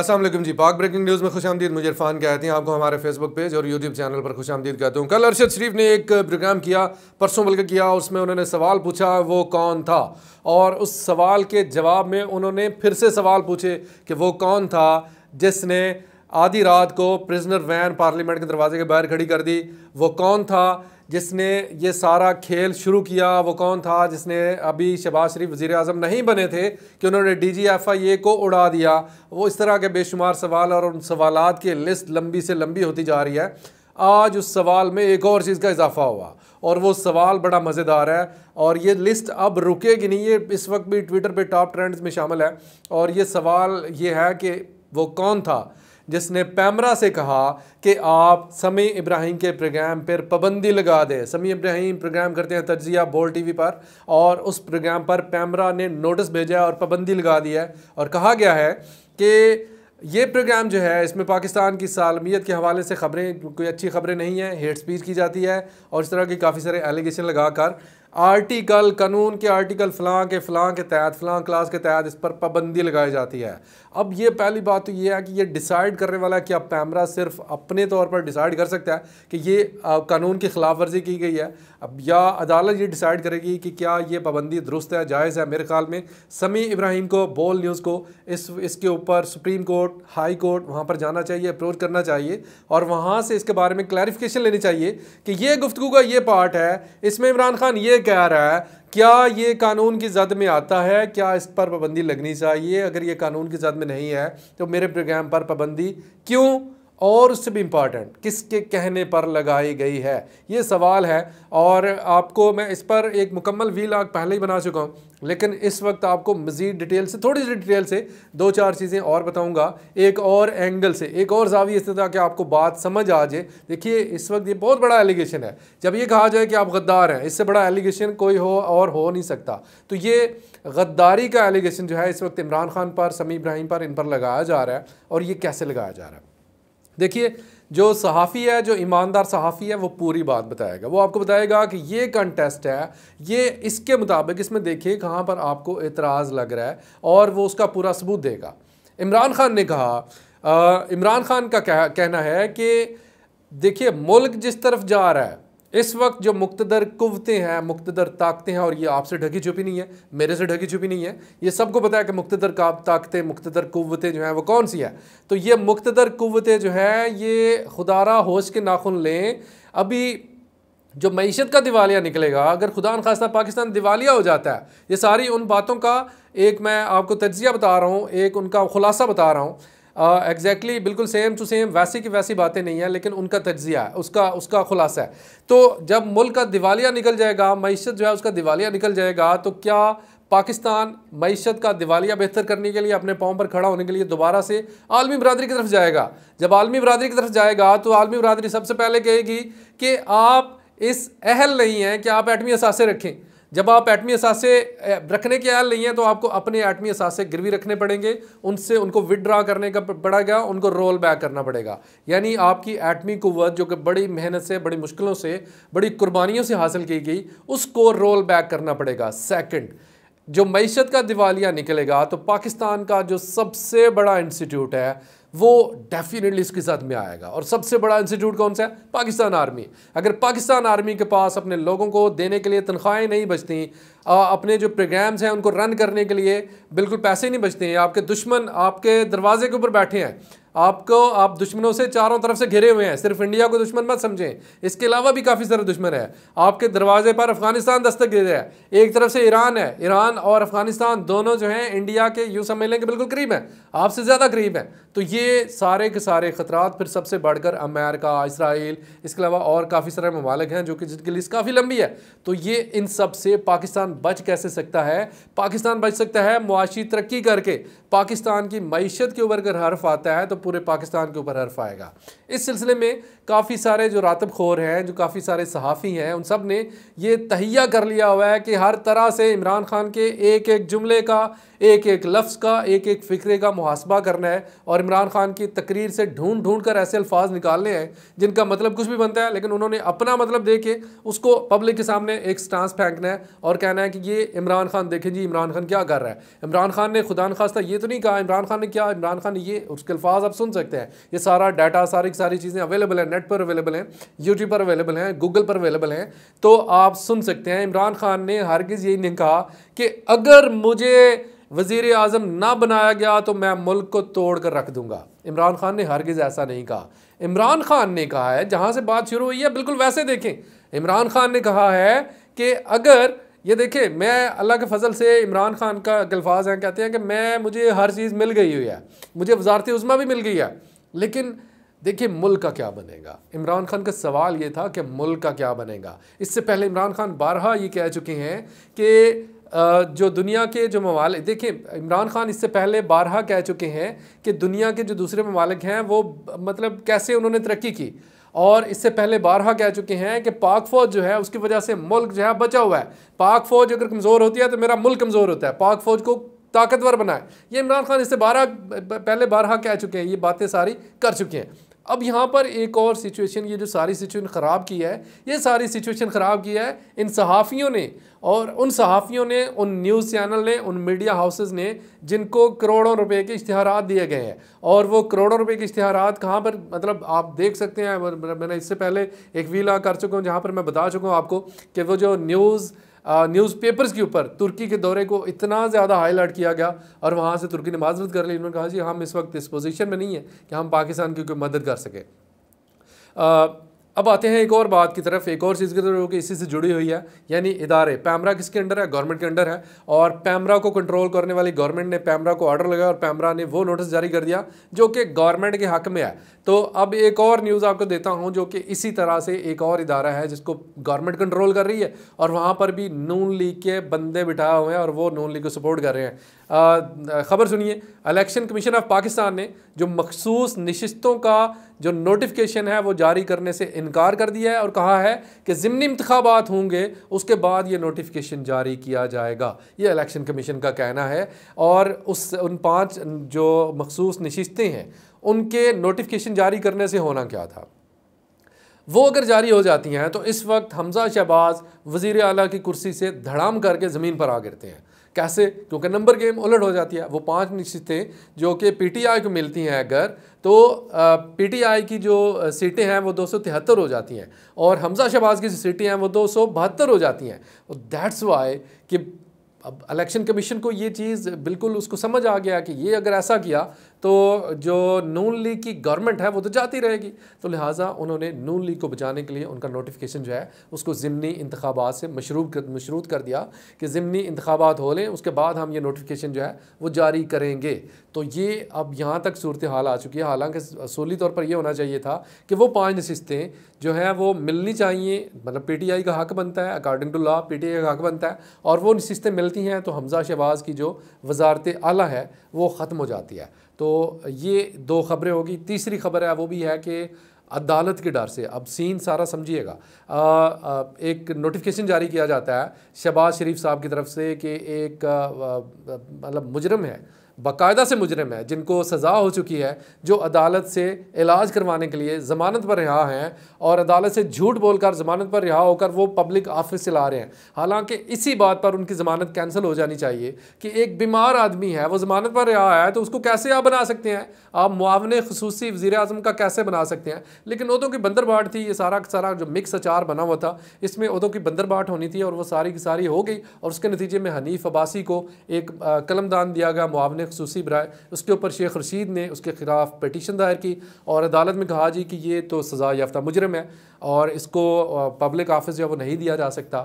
असलम जी पाक breaking news में खुश आमदीद मुझे इरफान कहते हैं आपको हमारे फेसबुक पेज और यूट्यूब चैनल पर खुश आमदीद कहते हूँ कल अरशद शरीफ ने एक प्रोग्राम किया परसों बल्कि किया उसमें उन्होंने सवाल पूछा वो कौन था और उस सवाल के जवाब में उन्होंने फिर से सवाल पूछे कि वो कौन था जिसने आधी रात को प्रिजनर वैन पार्लियामेंट के दरवाजे के बाहर खड़ी कर दी वो कौन था जिसने ये सारा खेल शुरू किया वो कौन था जिसने अभी शहबाज शरीफ वज़ी अजम नहीं बने थे कि उन्होंने डी जी एफ आई ए को उड़ा दिया वो इस तरह के बेशुमार सवाल और उन सवाल की लिस्ट लंबी से लंबी होती जा रही है आज उस सवाल में एक और चीज़ का इजाफा हुआ और वो सवाल बड़ा मज़ेदार है और ये लिस्ट अब रुकेगी नहीं ये इस वक्त भी ट्विटर पे टॉप ट्रेंड्स में शामिल है और ये सवाल ये है कि वो कौन था जिसने पैमरा से कहा कि आप समी इब्राहिम के प्रोग्राम पर पाबंदी लगा दें समी इब्राहिम प्रोग्राम करते हैं तजिया बोल टीवी पर और उस प्रोग्राम पर पैमरा ने नोटिस भेजा और पाबंदी लगा दी है और कहा गया है कि ये प्रोग्राम जो है इसमें पाकिस्तान की सालमियत के हवाले से खबरें कोई अच्छी खबरें नहीं हैं हेट स्पीच की जाती है और इस तरह के काफ़ी सारे एलिगेशन लगा कर आर्टिकल कानून के आर्टिकल फ़लाँ के फ़लाँ के तहत फलां क्लास के तहत इस पर पाबंदी लगाई जाती है अब ये पहली बात तो ये है कि ये डिसाइड करने वाला है कि अब पैमरा सिर्फ अपने तौर पर डिसाइड कर सकता है कि ये कानून की खिलाफ वर्जी की गई है अब या अदालत ये डिसाइड करेगी कि क्या ये पाबंदी दुरुस्त है जायज़ है मेरे ख्याल में समी इब्राहिम को बोल न्यूज़ को इस इसके ऊपर सुप्रीम कोर्ट हाई कोर्ट वहाँ पर जाना चाहिए अप्रोच करना चाहिए और वहाँ से इसके बारे में क्लैरिफिकेशन लेनी चाहिए कि ये गुफ्तु का ये पार्ट है इसमें इमरान खान ये कह रहा है क्या ये कानून की जद में आता है क्या इस पर पाबंदी लगनी चाहिए अगर ये कानून की जद में नहीं है तो मेरे प्रोग्राम पर पाबंदी क्यों और उससे भी इम्पॉर्टेंट किसके कहने पर लगाई गई है ये सवाल है और आपको मैं इस पर एक मुकम्मल वी लाख पहले ही बना चुका हूँ लेकिन इस वक्त आपको मज़ीद डिटेल से थोड़ी सी डिटेल से दो चार चीज़ें और बताऊँगा एक और एंगल से एक और जावी इस तरह कि आपको बात समझ आ जाए देखिए इस वक्त ये बहुत बड़ा एलिगेशन है जब ये कहा जाए कि आप गद्दार हैं इससे बड़ा एलिगेशन कोई हो और हो नहीं सकता तो ये गद्दारी का एलिगेशन जो है इस वक्त इमरान खान पर समी इब्राहिम पर इन पर लगाया जा रहा है और ये कैसे लगाया जा रहा है देखिए जो सहाफ़ी है जो ईमानदार सहाफ़ी है वो पूरी बात बताएगा वो आपको बताएगा कि ये कंटेस्ट है ये इसके मुताबिक इसमें देखिए कहाँ पर आपको एतराज़ लग रहा है और वो उसका पूरा सबूत देगा इमरान खान ने कहा इमरान खान का कह, कहना है कि देखिए मुल्क जिस तरफ जा रहा है इस वक्त जो मुक्तदर कुवते हैं मुक्तदर ताकतें हैं और ये आपसे ढकी छुपी नहीं है मेरे से ढकी छुपी नहीं है ये सबको पता है कि मुक्तदर काब ताकतें मुक्तदर कुवतें जो हैं वो कौन सी है तो ये मुक्तदर कुवते जो हैं ये खुदारा होश के नाखुन लें अभी जो मीशत का दिवालिया निकलेगा अगर खुदा खासा पाकिस्तान दिवालिया हो जाता है ये सारी उन बातों का एक मैं आपको तजिया बता रहा हूँ एक उनका ख़ुलासा बता रहा हूँ एग्जैक्टली uh, बिल्कुल सेम टू सेम वैसी की वैसी बातें नहीं है लेकिन उनका तजिया है उसका उसका खुलासा है तो जब मुल्क का दिवालिया निकल जाएगा मीशत जो है उसका दिवालिया निकल जाएगा तो क्या पाकिस्तान मीशत का दिवालिया बेहतर करने के लिए अपने पाँव पर खड़ा होने के लिए दोबारा से आलमी बरदरी की तरफ जाएगा जब आलमी बरदरी की तरफ जाएगा तो आलमी बरदरी सबसे पहले कहेगी कि आप इस अहल नहीं हैं कि आप एटमी असासे रखें जब आप एटमी असासे रखने के हाल नहीं है तो आपको अपने एटमी असासे गिरवी रखने पड़ेंगे उनसे उनको विदड्रा करने का पड़ेगा उनको रोल बैक करना पड़ेगा यानी आपकी एटमी कुत जो कि बड़ी मेहनत से बड़ी मुश्किलों से बड़ी कुर्बानियों से हासिल की गई उसको रोल बैक करना पड़ेगा सेकेंड जो मीशत का दिवालिया निकलेगा तो पाकिस्तान का जो सबसे बड़ा इंस्टीट्यूट है वो डेफिनेटली इसके साथ में आएगा और सबसे बड़ा इंस्टीट्यूट कौन सा है पाकिस्तान आर्मी अगर पाकिस्तान आर्मी के पास अपने लोगों को देने के लिए तनख्वाहें नहीं बचती अपने जो प्रोग्राम्स हैं उनको रन करने के लिए बिल्कुल पैसे नहीं बचते हैं आपके दुश्मन आपके दरवाजे के ऊपर बैठे हैं आपको आप दुश्मनों से चारों तरफ से घिरे हुए हैं सिर्फ इंडिया को दुश्मन मत समझें इसके अलावा भी काफ़ी सारे दुश्मन है आपके दरवाजे पर अफगानिस्तान दस्तक दे रहा है एक तरफ से ईरान है ईरान और अफगानिस्तान दोनों जो हैं इंडिया के यूँ समझ लें कि बिल्कुल करीब हैं आपसे ज़्यादा करीब हैं तो ये सारे के सारे ख़तरात फिर सबसे बढ़कर अमेरिका इसराइल इसके अलावा और काफ़ी सारे ममालक हैं जो कि जिनकी लिस्ट काफ़ी लंबी है तो ये इन सब से पाकिस्तान बच कैसे सकता है पाकिस्तान बच सकता है मुआशी तरक्की करके पाकिस्तान की मीशत के ऊपर अगर हर्फ आता है तो पूरे पाकिस्तान के ऊपर हर्फ आएगा इस सिलसिले में काफ़ी सारे जो रातब खोर हैं जो काफ़ी सारे सहाफ़ी हैं उन सब ने ये तहिया कर लिया हुआ है कि हर तरह से इमरान खान के एक एक जुमले का एक एक लफ्ज़ का एक एक फ़िक्रे का मुहासबा करना है और इमरान खान की तकरीर से ढूंढ ढूंढ कर ऐसे अल्फाज निकालने हैं जिनका मतलब कुछ भी बनता है लेकिन उन्होंने अपना मतलब दे के उसको पब्लिक के सामने एक स्टांस फेंकना है और कहना है कि ये इमरान खान देखें जी इमरान खान क्या कर रहा है इमरान खान ने खुदा खास्ता ये तो नहीं कहा इमरान खान ने क्या इमरान खान ने ये उसके अल्फाज आप सुन सकते हैं ये सारा डाटा सारी सारी चीज़ें अवेलेबल हैं नेट पर अवेलेबल हैं यूट्यूब पर अवेलेबल हैं गूगल पर अवेलेबल हैं तो आप सुन सकते हैं इमरान खान ने हरगिज़ यही नहीं कहा कि अगर मुझे वज़ी अजम ना बनाया गया तो मैं मुल्क को तोड़ कर रख दूँगा इमरान खान ने हरगिज़ ऐसा नहीं कहा इमरान खान ने कहा है जहाँ से बात शुरू हुई है बिल्कुल वैसे देखें इमरान खान ने कहा है कि अगर ये देखें मैं अल्लाह के फजल से इमरान खान का अल्फाज हैं कहते हैं कि मैं मुझे हर चीज़ मिल गई हुई है मुझे वजारत उज़मा भी मिल गई है लेकिन देखिए मुल्क का क्या बनेगा इमरान खान का सवाल ये था कि मुल्क का क्या बनेगा इससे पहले इमरान खान बारहा ये कह चुके हैं कि जो दुनिया के जो ममाल देखिए इमरान खान इससे पहले बारह कह चुके हैं कि दुनिया के जो दूसरे ममालिक हैं वो मतलब कैसे उन्होंने तरक्की की और इससे पहले बारह कह चुके हैं कि पाक फ़ौज जो है उसकी वजह से मुल्क जो है बचा हुआ है पाक फ़ौज अगर कमज़ोर होती है तो मेरा मुल्क कमज़ोर होता है पाक फ़ौज को ताकतवर बनाए ये इमरान खान इससे बारह पहले बारह कह चुके हैं ये बातें सारी कर चुके हैं अब यहाँ पर एक और सिचुएशन ये जो सारी सिचुएशन ख़राब की है ये सारी सिचुएशन ख़राब की है इन सहाफ़ियों ने और उन सहाफ़ियों ने उन न्यूज़ चैनल ने उन मीडिया हाउसेस ने जिनको करोड़ों रुपए के इश्तहार दिए गए हैं और वो करोड़ों रुपए के इश्तहार कहाँ पर मतलब आप देख सकते हैं मैंने इससे पहले एक वीला कर चुका हूँ जहाँ पर मैं बता चुका हूँ आपको कि वो जो न्यूज़ न्यूज़पेपर्स के ऊपर तुर्की के दौरे को इतना ज़्यादा हाईलाइट किया गया और वहाँ से तुर्की ने माजरत कर ली उन्होंने कहा जी हम इस वक्त इस पोजीशन में नहीं है कि हम पाकिस्तान की कोई मदद कर सकें अब आते हैं एक और बात की तरफ एक और चीज़ की तरफ जो कि इसी से जुड़ी हुई है यानी इदारे पैमरा किसके अंडर है गवर्नमेंट के अंडर है और पैमरा को कंट्रोल करने वाली गवर्नमेंट ने पैमरा को ऑर्डर लगाया और पैमरा ने वो नोटिस जारी कर दिया जो कि गवर्नमेंट के हक में है तो अब एक और न्यूज़ आपको देता हूँ जो कि इसी तरह से एक और इदारा है जिसको गवर्नमेंट कंट्रोल कर रही है और वहाँ पर भी नून लीग के बंदे बिठाए हुए हैं और वो नून लीग को सपोर्ट कर रहे हैं ख़बर सुनिए इलेक्शन कमीशन ऑफ पाकिस्तान ने जो मखसूस नशस्तों का जो नोटिफिकेशन है वो जारी करने से इनकार कर दिया है और कहा है कि ज़मनी इंतबात होंगे उसके बाद ये नोटिफिकेशन जारी किया जाएगा ये इलेक्शन कमीशन का कहना है और उस उन पाँच जो मखसूस नशस्तें हैं उनके नोटिफिकेशन जारी करने से होना क्या था वो अगर जारी हो जाती हैं तो इस वक्त हमजा शहबाज वज़ी अली की कुर्सी से धड़ाम करके ज़मीन पर आ गिरते हैं कैसे क्योंकि नंबर गेम उलट हो जाती है वो पांच निश्चितें जो कि पीटीआई को मिलती हैं अगर तो पीटीआई की जो सीटें हैं वो दो हो जाती हैं और हमजा शहबाज की जो सीटें हैं वो दो हो जाती हैं दैट्स वाई कि अब इलेक्शन कमीशन को ये चीज़ बिल्कुल उसको समझ आ गया कि ये अगर ऐसा किया तो जो नून लीग की गवर्नमेंट है वो तो जाती रहेगी तो लिहाजा उन्होंने नून लीग को बचाने के लिए उनका नोटिफिकेशन जो है उसको ज़िमनी इंतबात से मशरूब कर, मशरूत कर दिया कि ज़मनी इंतबात हो लें उसके बाद हम ये नोटिफिकेशन जो है वो जारी करेंगे तो ये अब यहाँ तक सूरत हाल आ चुकी है हालांकि असूली तौर पर यह होना चाहिए था कि वो पाँच नशस्तें जो हैं वो मिलनी चाहिए मतलब पी टी आई का हक बनता है according to law P T I का हक बनता है और वो नशस्तें मिलती हैं तो हमजा शहबाज की जो वजारत आला है वो ख़त्म हो जाती है तो ये दो खबरें होगी तीसरी खबर है वो भी है कि अदालत के डर से अब सीन सारा समझिएगा एक नोटिफिकेशन जारी किया जाता है शहबाज शरीफ साहब की तरफ से कि एक मतलब मुजरम है बाकायदा से मुजरम है जिनको सज़ा हो चुकी है जो अदालत से इलाज करवाने के लिए ज़मानत पर रिहा हैं और अदालत से झूठ बोलकर ज़मानत पर रिहा होकर वो पब्लिक ऑफिस चला रहे हैं हालांकि इसी बात पर उनकी ज़मानत कैंसिल हो जानी चाहिए कि एक बीमार आदमी है वो ज़मानत पर रिहा है तो उसको कैसे आप बना सकते हैं आप मुआवन खसूस वज़ी अजम का कैसे बना सकते हैं लेकिन उदों की बंदरबाट थी ये सारा सारा जो मिक्स अचार बना हुआ था इसमें उदों की बंदरबाट होनी थी और वो सारी की सारी हो गई और उसके नतीजे में हनीफ अब्बासी को एक कलमदान दिया गया मुआवन ने खसूस बनाए उसके ऊपर शेख रशीद ने उसके ख़िलाफ़ पटिशन दायर की और अदालत में कहा जी कि ये तो सज़ा याफ्ता मुजरम है और इसको पब्लिक ऑफिस जो है वो नहीं दिया जा सकता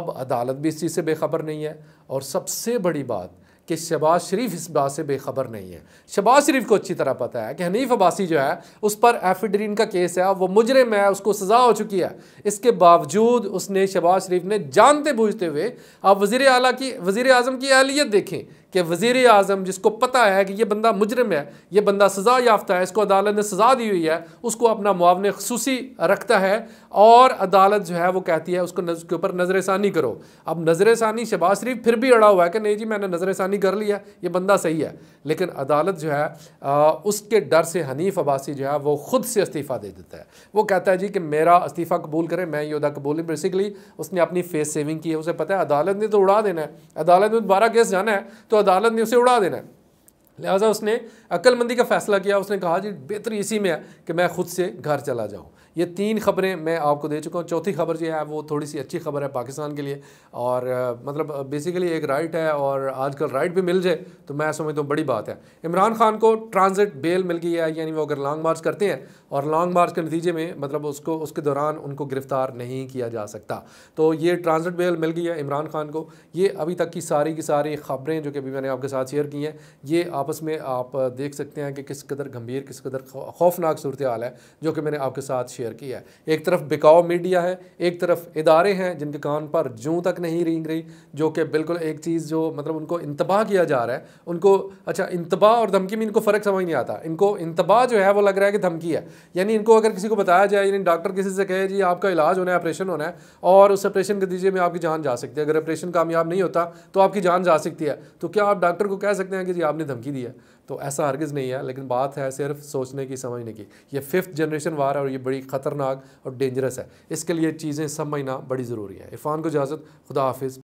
अब अदालत भी इस चीज़ से बेखबर नहीं है और सबसे बड़ी बात कि शबाज शरीफ इस बात से बेखबर नहीं है शबाज शरीफ को अच्छी तरह पता है कि हनीफ अब्बासी जो है उस पर एफिड्रीन का केस है वो मुजरम है उसको सज़ा हो चुकी है इसके बावजूद उसने शबाज शरीफ ने जानते बूझते हुए आप वज़ी अला की वज़ी अजम की अहलियत देखें कि वज़ी अजम जिसको पता है कि यह बंदा मुजरम है ये बंदा सज़ा याफ्ता है इसको अदालत ने सज़ा दी हुई है उसको अपना मुआवन खसूसी रखता है और अदालत जो है वो कहती है उसको उसके ऊपर नज़र षानी करो अब नज़र षानी शबाज शरीफ फिर भी अड़ा हुआ है कि नहीं जी मैंने नज़र षानी कर लिया ये बंदा सही है लेकिन अदालत जो है आ, उसके डर से हनीफ अब्बासी जो है वो ख़ुद से इस्तीफ़ा दे देता है वो कहता है जी कि मेरा इस्तीफ़ा कबूल करें मैं योदा कबूल बेसिकली उसने अपनी फेस सेविंग की है उसे पता है अदालत ने तो उड़ा देना है अदालत में दोबारा केस जाना है तो अदालत ने उसे उड़ा देना है लिहाजा उसने अक्लमंदी का फैसला किया उसने कहा जी बेहतर इसी में है कि मैं खुद से घर चला जाऊँ ये तीन खबरें मैं आपको दे चुका हूँ चौथी खबर जो है वो थोड़ी सी अच्छी खबर है पाकिस्तान के लिए और मतलब बेसिकली एक राइट है और आजकल राइट भी मिल जाए तो मैं समझता हूँ बड़ी बात है इमरान खान को ट्रांजिट बेल मिल गई है यानी वो अगर लॉन्ग मार्च करते हैं और लॉन्ग मार्च के नतीजे में मतलब उसको उसके दौरान उनको गिरफ़्तार नहीं किया जा सकता तो ये ट्रांजिट बेल मिल गई है इमरान खान को ये अभी तक की सारी की सारी खबरें जो कि अभी मैंने आपके साथ शेयर की हैं ये आपस में आप देख सकते हैं कि किस कदर गंभीर किस कदर खौफनाक सूरत हाल है जो कि मैंने आपके साथ शेयर की है एक तरफ बिकाऊ मीडिया है एक तरफ इदारे हैं जिनके कान पर जूँ तक नहीं रेंग रही जो कि बिल्कुल एक चीज़ जो मतलब उनको इंतबाह किया जा रहा है उनको अच्छा इंतबाह और धमकी में इनको फ़र्क समझ नहीं आता इनको इंतबाह जो है वो लग रहा है कि धमकी है यानी इनको अगर किसी को बताया जाए यानी डॉक्टर किसी से कहे जी आपका इलाज होना है ऑपरेशन होना है और उस ऑपरेशन के दीजिए में आपकी जान जा सकती है अगर ऑपरेशन कामयाब नहीं होता तो आपकी जान जा सकती है तो क्या आप डॉक्टर को कह सकते हैं कि जी आपने धमकी दी है तो ऐसा हरगिज़ नहीं है लेकिन बात है सिर्फ सोचने की समझने की ये फिफ्थ जनरेशन वार है और ये बड़ी ख़तरनाक और डेंजरस है इसके लिए चीज़ें समझना बड़ी ज़रूरी है इरफान को इजाज़त खुदा हाफिज़